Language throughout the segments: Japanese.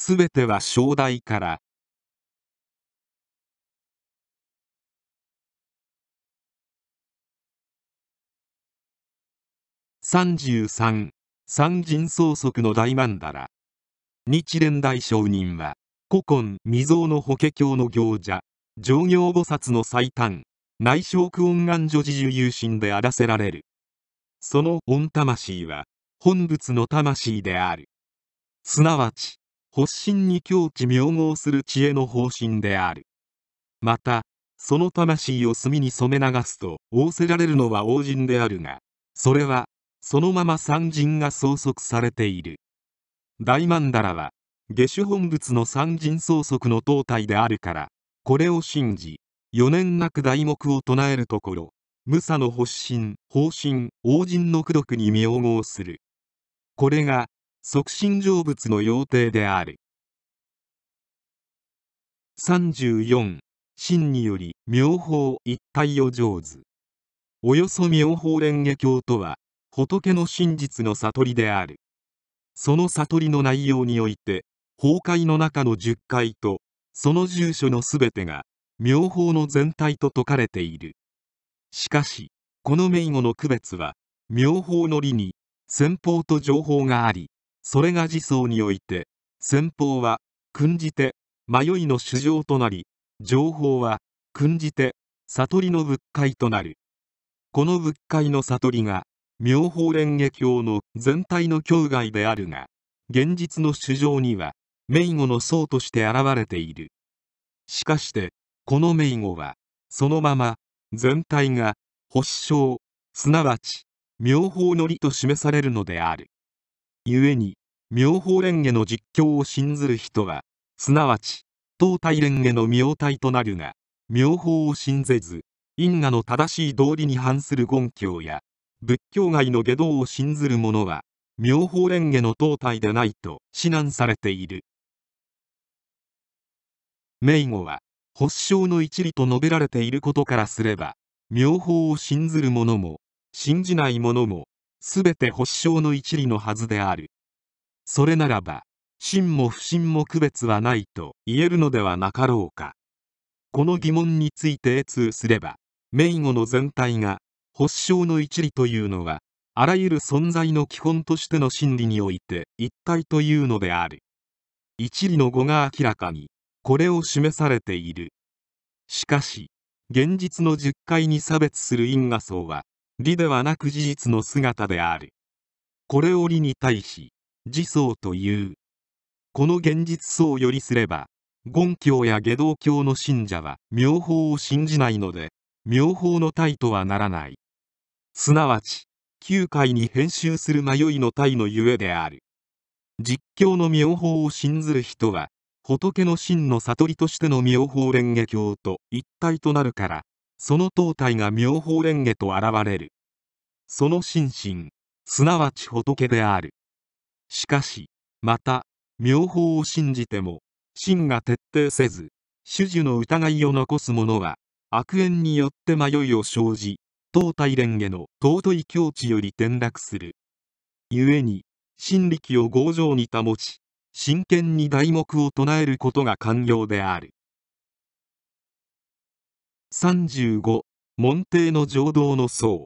すべては正代から。33三人総則の大曼荼羅日蓮大聖人は古今未曾有の法華経の行者上行菩薩の最短内省苦恩願女自由有心であらせられるその御魂は本物の魂であるすなわち発心に境地明合する知恵の方針であるまたその魂を墨に染め流すと仰せられるのは王人であるがそれはそのまま三人が相続されている大曼荼羅は下手本物の三人相続の胴体であるからこれを信じ余念なく題目を唱えるところ無差の発心方針王人の功徳に明合するこれが即身成仏の要諦である34真により妙法一体を上手およそ妙法蓮華経とは仏の真実の悟りであるその悟りの内容において崩壊の中の十回とその住所のすべてが妙法の全体と説かれているしかしこの名語の区別は妙法の理に先方と情報がありそれが自相において先方は訓じて迷いの主情となり情報は訓じて悟りの仏界となるこの仏界の悟りが妙法蓮華経の全体の境外であるが現実の主情には名護の僧として現れているしかしてこの名護はそのまま全体が発症すなわち妙法の理と示されるのである故に妙法蓮華の実況を信ずる人はすなわち東大蓮華の妙体となるが妙法を信ぜず因果の正しい道理に反する言教や仏教外の下道を信ずる者は妙法蓮華の東体でないと指南されている名語は発祥の一理と述べられていることからすれば妙法を信ずる者も信じない者もすべて発祥の一理のはずであるそれならば真も不信も区別はないと言えるのではなかろうかこの疑問について通すれば名語の全体が発祥の一理というのはあらゆる存在の基本としての真理において一体というのである一理の語が明らかにこれを示されているしかし現実の実界に差別する因果層は理ではなく事実の姿であるこれを理に対し自宗というこの現実相よりすれば権教や下道教の信者は妙法を信じないので妙法の体とはならないすなわち旧会に編集する迷いの体のゆえである実教の妙法を信ずる人は仏の真の悟りとしての妙法蓮華経と一体となるからその胴体が妙法蓮華と現れるその心身すなわち仏であるしかしまた妙法を信じても真が徹底せず種々の疑いを残す者は悪縁によって迷いを生じ東大蓮華の尊い境地より転落する故に真力を強情に保ち真剣に題目を唱えることが肝要である35門弟の浄土の僧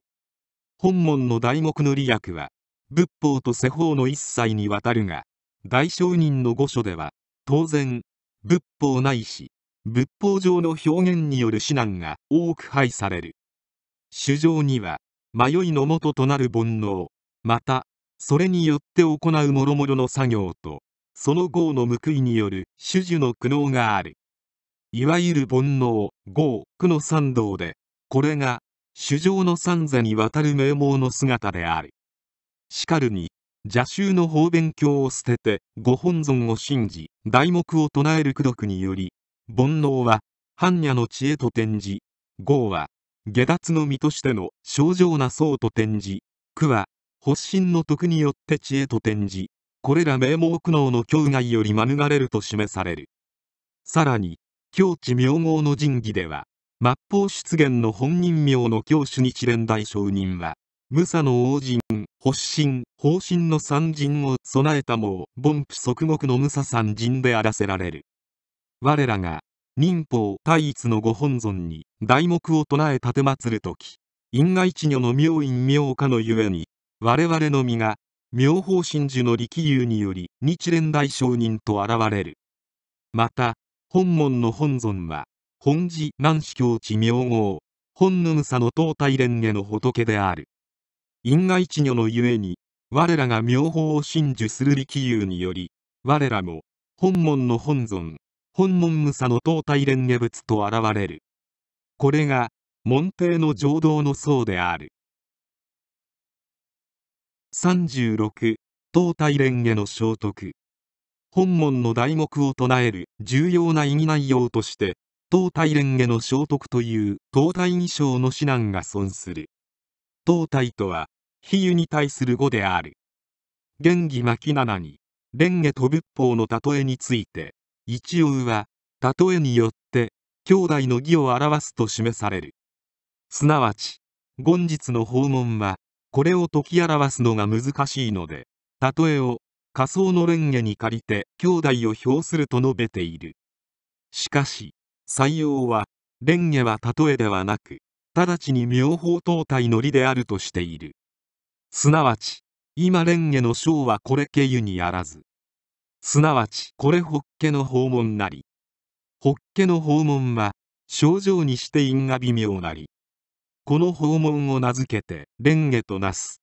本門の題目の利益は仏法と世法の一切にわたるが大聖人の御所では当然仏法ないし仏法上の表現による指南が多く配される主上には迷いのもととなる煩悩またそれによって行う諸々の作業とその業の報いによる種々の苦悩があるいわゆる煩悩業苦の三道でこれが主上の三座にわたる名門の姿であるしかるに邪衆の方便教を捨ててご本尊を信じ題目を唱える功徳により煩悩は般若の知恵と転じ業は下脱の身としての症状な僧と転じ苦は発信の徳によって知恵と転じこれら名目能の境外より免れると示されるさらに境地名号の神儀では末法出現の本人名の教主日蓮大聖人は武蔵の王人発信、方針の三人を備えたも、凡夫即目の無差三人であらせられる。我らが、忍法大一のご本尊に、題目を唱え奉るとき、因外地女の妙因妙家のゆえに、我々の身が、妙法真珠の力友により、日蓮大上人と現れる。また、本門の本尊は、本寺南司教地妙号、本ぬむさの東大蓮華の仏である。因果一如のゆえに、我らが妙法を信受する力優により、我らも、本門の本尊、本門無差の東大蓮華仏と現れる。これが、門弟の浄土の僧である。36東大蓮華の聖徳本門の題目を唱える重要な意義内容として東大蓮華の聖徳という東大義象の指南が存する東大とは比喩に対する語である元義巻七に蓮華と仏法の例えについて一応は例えによって兄弟の義を表すと示されるすなわち本日の訪問はこれを解き表すのが難しいので例えを仮想の蓮華に借りて兄弟を表すると述べているしかし採用は蓮華は例えではなく直ちに妙法等体の理であるとしているすなわち、今蓮華の章はこれけゆにあらず。すなわち、これ法華の訪問なり。法華の訪問は、症状にして因が微妙なり。この訪問を名付けて、蓮華となす。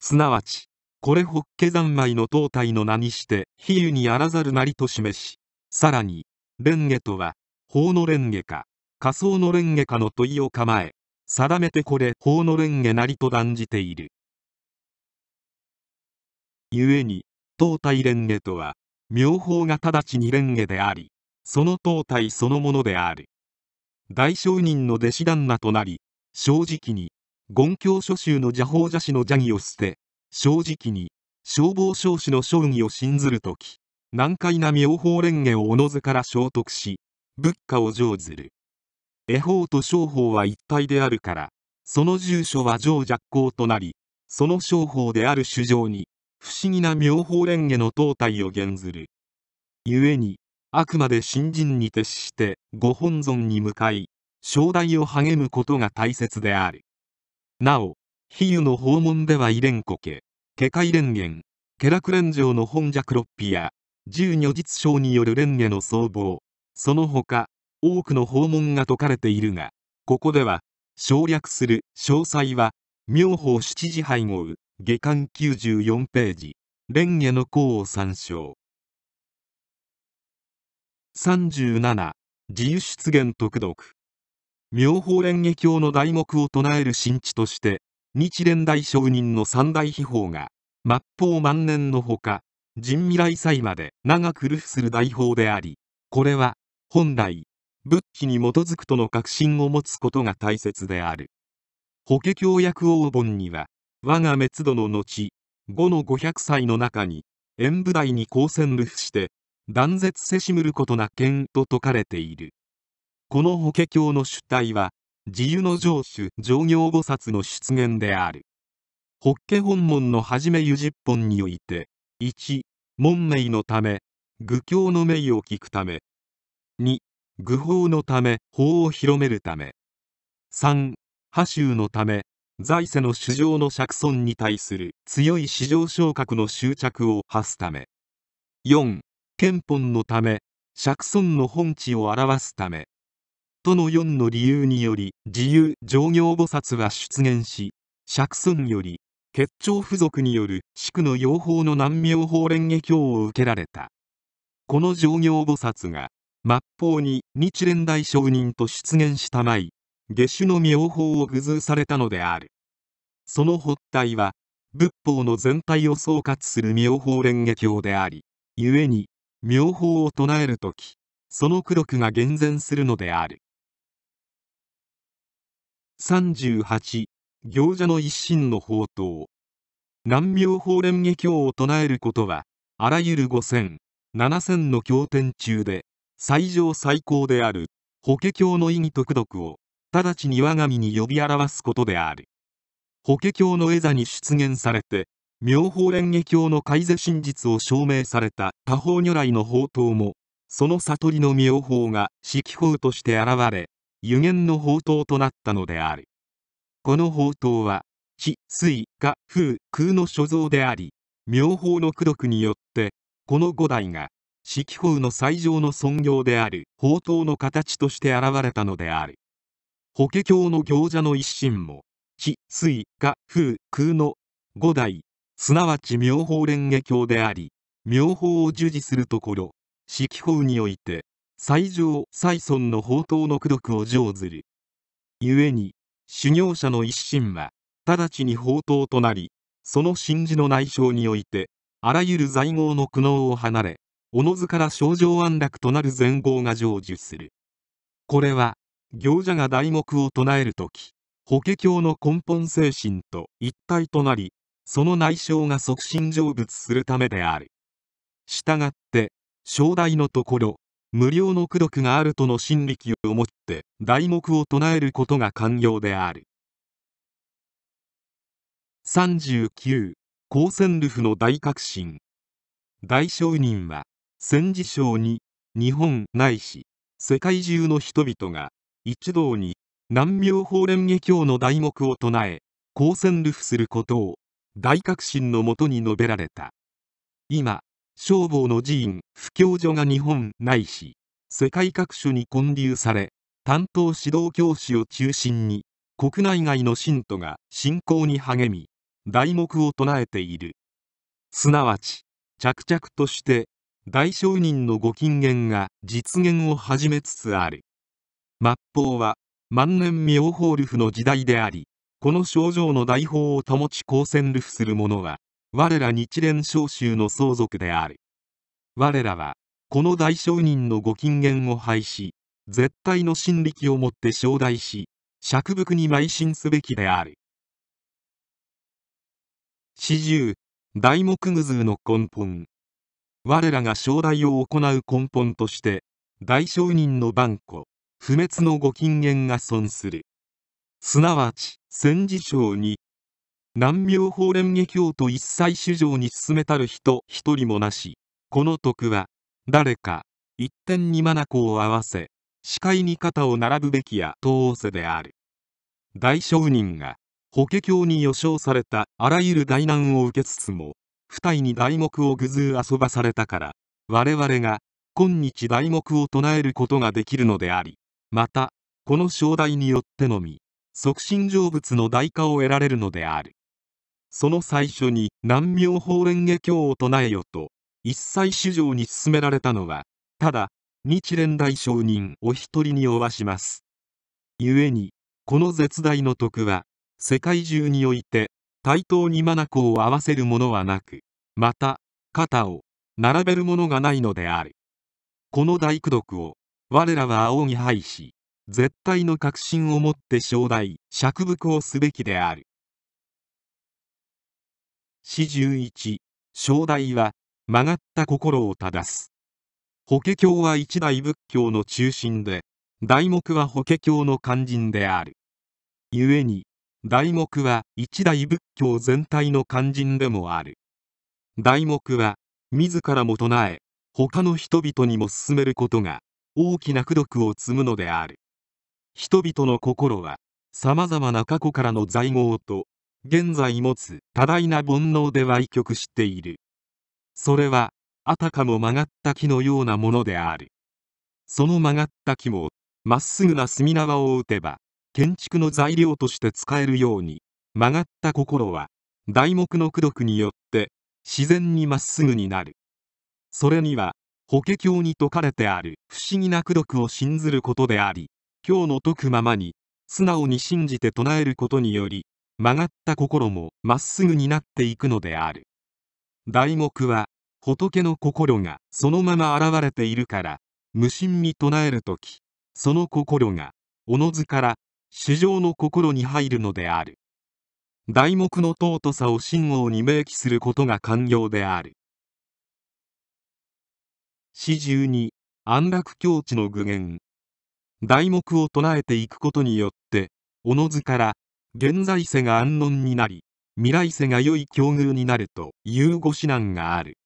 すなわち、これ法華三昧の胴体の名にして、比喩にあらざるなりと示し、さらに、蓮華とは、法の蓮華か、仮想の蓮華かの問いを構え、定めてこれ法の蓮華なりと断じている。故に東体蓮華とは妙法が直ちに蓮華でありその東体そのものである大商人の弟子旦那となり正直に権教諸宗の邪法邪師の邪義を捨て正直に消防少子の将棋を信ずる時難解な妙法蓮華をおのずから聖徳し仏家を成ずる恵方と商法は一体であるからその住所は上若行となりその商法である主上に不思議な妙法蓮華の胴体を現ずる。故に、あくまで新人に徹して、ご本尊に向かい、正代を励むことが大切である。なお、比喩の訪問ではイレンコ界蓮カイレンゲケラク城の本弱六比や、十如実章による蓮華の僧帽、その他、多くの訪問が説かれているが、ここでは、省略する詳細は、妙法七字配合、下巻94ページ蓮華の項を参照37自由出現特読妙法蓮華経の題目を唱える神地として日蓮大聖人の三大秘宝が末法万年のほか人未来祭まで長く留守する大法でありこれは本来仏器に基づくとの確信を持つことが大切である法華経約王本には我が滅度の後後の500歳の中に演武台に光線流布して断絶せしむることな剣と説かれているこの法華経の主体は自由の上主上行菩薩の出現である法華本門の初め湯十本において1門名のため愚教の名を聞くため2愚法のため法を広めるため3波州のため財政の主張の釈尊に対する強い市場昇格の執着を発すため4憲本のため釈尊の本地を表すためとの4の理由により自由上行菩薩は出現し釈尊より結腸付属による宿の養蜂の南明法蓮華経を受けられたこの上行菩薩が末法に日蓮大聖人と出現したまい下手の妙法を具通されたのであるその発体は仏法の全体を総括する妙法蓮華経であり故に妙法を唱える時その功力が厳然するのである38行者の一心の法刀南妙法蓮華経を唱えることはあらゆる五千七千の経典中で最上最高である法華経の意義と功徳を直ちに我が身に呼び表すことである法華経の絵座に出現されて妙法蓮華経の改是真実を証明された他方如来の宝刀もその悟りの妙法が四季法として現れ湯源の宝刀となったのであるこの宝刀は地水火風空の所蔵であり妙法の功徳によってこの五代が四季法の最上の尊業である宝刀の形として現れたのである法華経の行者の一心も、非、水、火、風、空の五代、すなわち妙法蓮華経であり、妙法を授事するところ、四季法において、最上、最尊の宝刀の功徳を上ずる。故に、修行者の一心は、直ちに宝刀となり、その真珠の内象において、あらゆる在業の苦悩を離れ、おのずから症状安楽となる全業が成就する。これは、行者が題目を唱える時法華経の根本精神と一体となりその内省が促進成仏するためであるしたがって正代のところ無料の功徳があるとの心力を持って題目を唱えることが寛要である39高専ルフの大革新大商人は戦時省に日本ないし世界中の人々が一同に南明法蓮華経の題目を唱え光線流布することを大革新のもとに述べられた今消防の寺院布教所が日本ないし世界各所に建立され担当指導教師を中心に国内外の信徒が信仰に励み題目を唱えているすなわち着々として大商人のご金言が実現を始めつつある末法は万年妙法ルフの時代でありこの症状の大法を保ち光線ルフする者は我ら日蓮召集の相続である我らはこの大商人のご金言を廃し絶対の真力をもって招待し釈伏に邁進すべきである四十大木偶図の根本我らが招待を行う根本として大商人の万古不滅のご近言が損するすなわち戦時省に南明法蓮華経と一切主上に進めたる人一人もなしこの徳は誰か一点に眼を合わせ視界に肩を並ぶべきや仰せである大商人が法華経に予想されたあらゆる大難を受けつつも二人に題目をぐずう遊ばされたから我々が今日題目を唱えることができるのでありまたこの商害によってのみ即身成仏の代価を得られるのであるその最初に南明法蓮華経を唱えよと一切市場に進められたのはただ日蓮大聖人お一人におわします故にこの絶大の徳は世界中において対等に眼を合わせるものはなくまた肩を並べるものがないのであるこの大功徳を我らは仰ぎ拝し絶対の確信をもって将来釈伏をすべきである四十一正代は曲がった心を正す法華経は一大仏教の中心で題目は法華経の肝心である故に題目は一大仏教全体の肝心でもある題目は自らも唱え他の人々にも進めることが大きな功徳を積むのである人々の心はさまざまな過去からの在業と現在持つ多大な煩悩で歪曲しているそれはあたかも曲がった木のようなものであるその曲がった木もまっすぐな隅縄を打てば建築の材料として使えるように曲がった心は題目の功徳によって自然にまっすぐになるそれには法華経に説かれてある不思議な功徳を信ずることであり今日の説くままに素直に信じて唱えることにより曲がった心もまっすぐになっていくのである題目は仏の心がそのまま現れているから無心に唱える時その心がおのずから衆生の心に入るのである題目の尊さを真王に明記することが肝要である詩十二安楽境地の具現題目を唱えていくことによっておのずから現在世が安穏になり未来世が良い境遇になるというご指南がある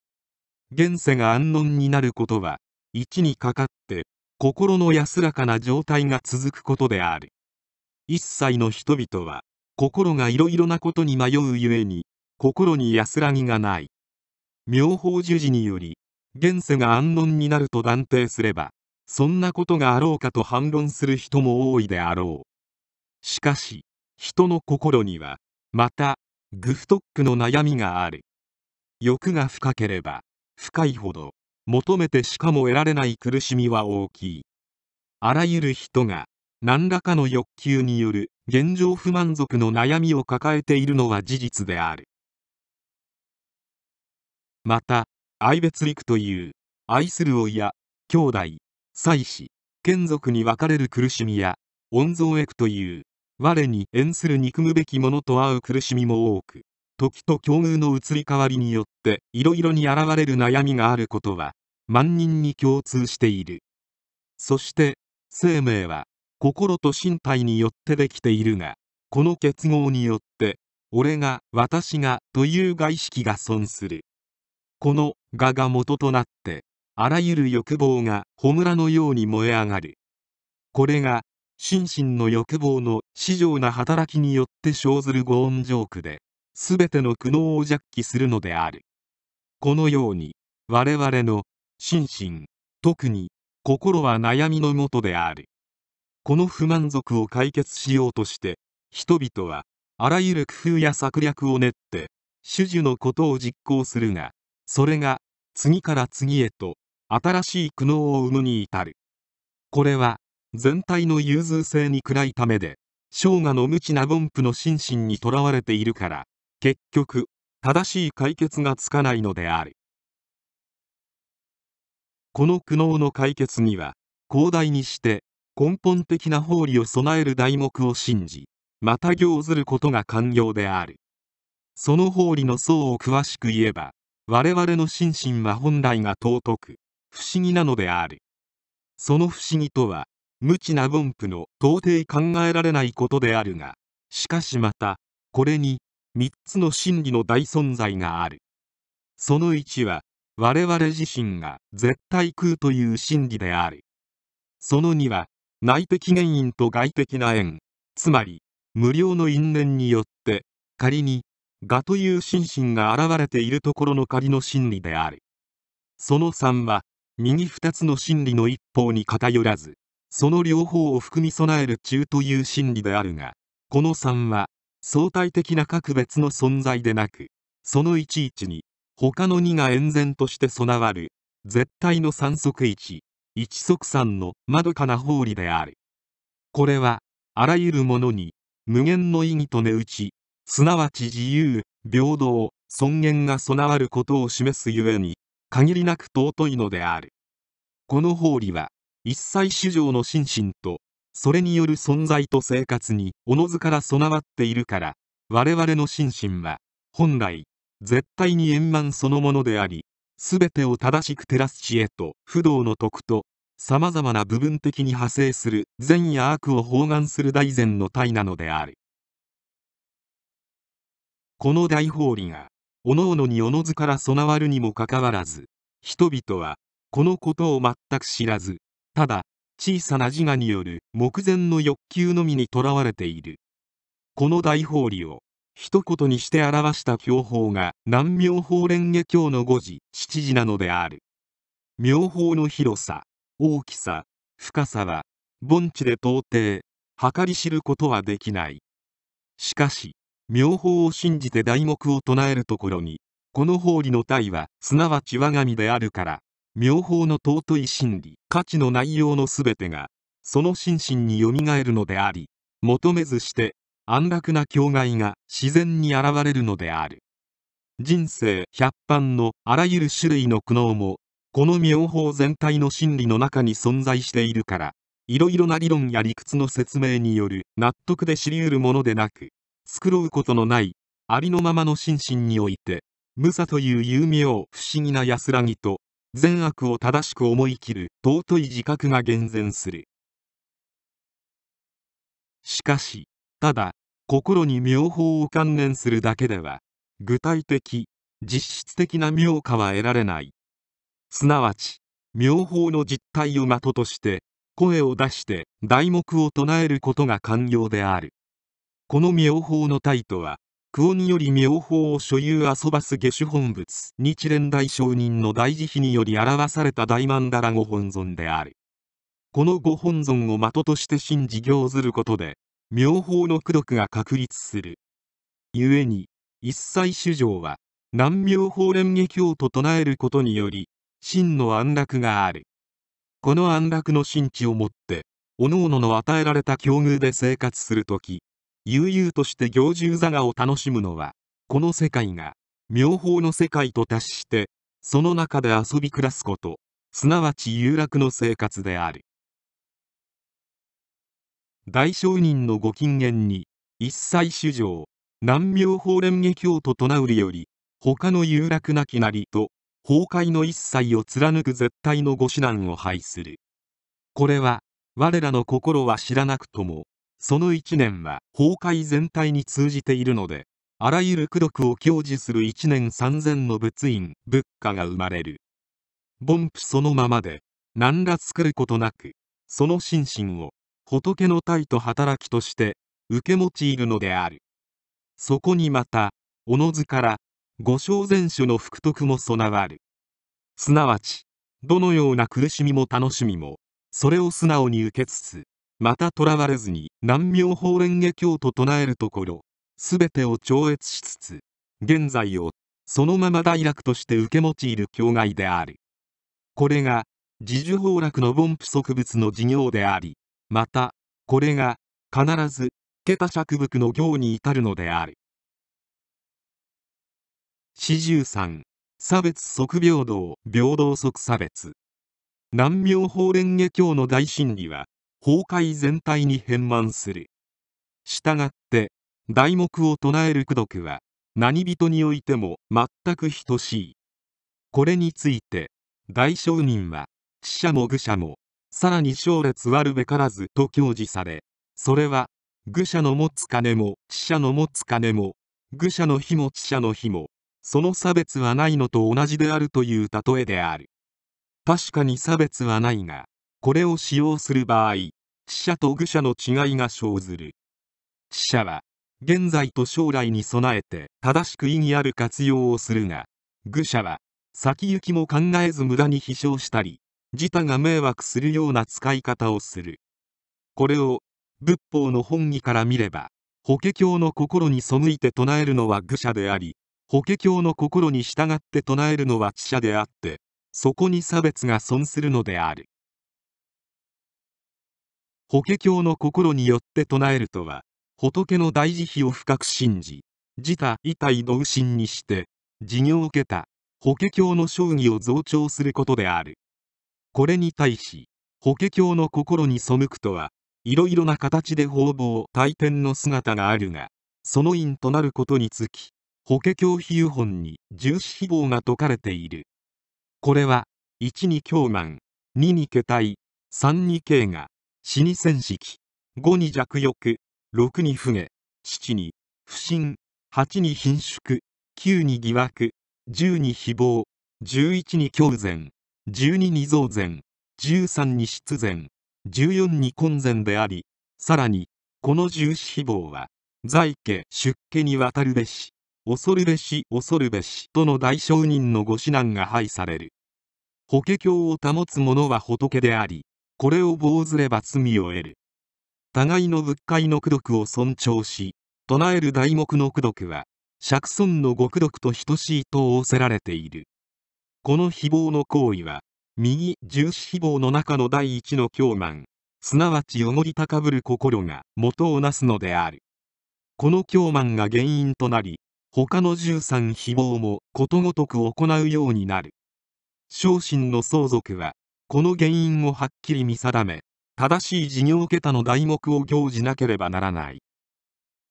現世が安穏になることは一にかかって心の安らかな状態が続くことである一切の人々は心がいろいろなことに迷うゆえに心に安らぎがない妙法樹寺により現世が安穏になると断定すればそんなことがあろうかと反論する人も多いであろうしかし人の心にはまたグフトックの悩みがある欲が深ければ深いほど求めてしかも得られない苦しみは大きいあらゆる人が何らかの欲求による現状不満足の悩みを抱えているのは事実であるまた愛別陸という愛する親兄弟妻子眷属に分かれる苦しみや御蔵役という我に縁する憎むべきものと会う苦しみも多く時と境遇の移り変わりによっていろいろに現れる悩みがあることは万人に共通しているそして生命は心と身体によってできているがこの結合によって俺が私がという外識が損するこの「我」が元となってあらゆる欲望が炎のように燃え上がるこれが心身の欲望の至上な働きによって生ずるご音ジョークで全ての苦悩を弱気するのであるこのように我々の心身特に心は悩みのもとであるこの不満足を解決しようとして人々はあらゆる工夫や策略を練って種々のことを実行するがそれが次から次へと新しい苦悩を生むに至るこれは全体の融通性に暗いためで生姜の無知な凡夫の心身にとらわれているから結局正しい解決がつかないのであるこの苦悩の解決には広大にして根本的な法理を備える題目を信じまた行ずることが肝要であるその法理の層を詳しく言えば我々の心身は本来が尊く不思議なのであるその不思議とは無知な凡夫の到底考えられないことであるがしかしまたこれに3つの真理の大存在があるその1は我々自身が絶対空という真理であるその2は内的原因と外的な縁つまり無料の因縁によって仮に我という心身が現れているところの仮の真理であるその3は右2つの真理の一方に偏らずその両方を含み備える中という真理であるがこの3は相対的な各別の存在でなくそのいちに他の2が円然として備わる絶対の三足一一足三のまどかな法理であるこれはあらゆるものに無限の意義と値打ちすなわち自由、平等、尊厳が備わることを示すゆえに、限りなく尊いのである。この法理は、一切主情の心身と、それによる存在と生活に、おのずから備わっているから、我々の心身は、本来、絶対に円満そのものであり、すべてを正しく照らす知恵と不動の徳と、様々な部分的に派生する善や悪を包含する大善の体なのである。この大法理がおのおのにおのずから備わるにもかかわらず人々はこのことを全く知らずただ小さな自我による目前の欲求のみにとらわれているこの大法理を一言にして表した教法が南明法蓮華経の5時7時なのである妙法の広さ大きさ深さは盆地で到底計り知ることはできないしかし妙法を信じて題目を唱えるところに、この法理の体は、すなわち我が身であるから、妙法の尊い真理、価値の内容のすべてが、その心身によみがえるのであり、求めずして、安楽な境外が自然に現れるのである。人生百般のあらゆる種類の苦悩も、この妙法全体の真理の中に存在しているから、いろいろな理論や理屈の説明による納得で知り得るものでなく、繕うことのないありのままの心身において無差という有名不思議な安らぎと善悪を正しく思い切る尊い自覚が厳然するしかしただ心に妙法を観念するだけでは具体的実質的な妙化は得られないすなわち妙法の実態を的として声を出して題目を唱えることが肝要であるこの妙法のタイトは久遠より妙法を所有遊ばす下手本物日蓮大聖人の大慈悲により表された大曼荼羅ご本尊であるこのご本尊を的として信じ行ずることで妙法の功徳が確立する故に一切主上は南妙法蓮華経と唱えることにより真の安楽があるこの安楽の真知をもって各々の与えられた境遇で生活する時悠々として行獣座がを楽しむのはこの世界が妙法の世界と達してその中で遊び暮らすことすなわち遊楽の生活である大商人のご近言に一切主上南妙法蓮華経と唱うりより他の有楽なきなりと崩壊の一切を貫く絶対のご指南を拝するこれは我らの心は知らなくともその1年は崩壊全体に通じているのであらゆる功徳を享受する1年3000の仏印仏家が生まれる凡夫そのままで何ら作ることなくその心身を仏の体と働きとして受け持ちいるのであるそこにまたおのずから五章前種の福徳も備わるすなわちどのような苦しみも楽しみもそれを素直に受けつつまたとらわれずに南明法蓮華経と唱えるところ全てを超越しつつ現在をそのまま大楽として受け用いる境外であるこれが自主崩落の凡夫植物の事業でありまたこれが必ず桁尺伏の行に至るのである四十三差別即平等平等即差別南明法蓮華経の大真理は崩壊全体に変満するしたがって題目を唱える功徳は何人においても全く等しいこれについて大商人は死者も愚者もさらに勝列あるべからずと教示されそれは愚者の持つ金も死者の持つ金も愚者の火も死者の火もその差別はないのと同じであるという例えである確かに差別はないがこれを使用する場合、死者と愚者の違いが生ずる。死者は、現在と将来に備えて正しく意義ある活用をするが、愚者は、先行きも考えず無駄に飛翔したり、自他が迷惑するような使い方をする。これを、仏法の本義から見れば、法華経の心に背いて唱えるのは愚者であり、法華経の心に従って唱えるのは知者であって、そこに差別が損するのである。法華経の心によって唱えるとは、仏の大慈悲を深く信じ、自他遺体の右心にして、事業を受けた、法華経の将棋を増長することである。これに対し、法華経の心に背くとは、いろいろな形で方々大天の姿があるが、その因となることにつき、法華経比喩本に重視誹謗が説かれている。これは、1に狂慢、2に桁体、3に桂が、死に戦式5に弱欲6に不下7に不信8に貧縮9に疑惑10に誹謗11に狂然。12に増然。13に失然。14に根然でありさらにこの十四誹謗は在家出家にわたるべし恐るべし恐るべしとの大商人のご指南が配される法華経を保つ者は仏でありこれを棒ずれば罪を得る互いの仏価の功徳を尊重し唱える題目の功徳は釈尊の極読と等しいと仰せられているこの誹謗の行為は右重視誹謗の中の第一の教慢すなわち汚り高ぶる心が元をなすのであるこの教慢が原因となり他の13誹謗もことごとく行うようになる昇進の相続はこの原因をはっきり見定め正しい事業桁の題目を行事なければならない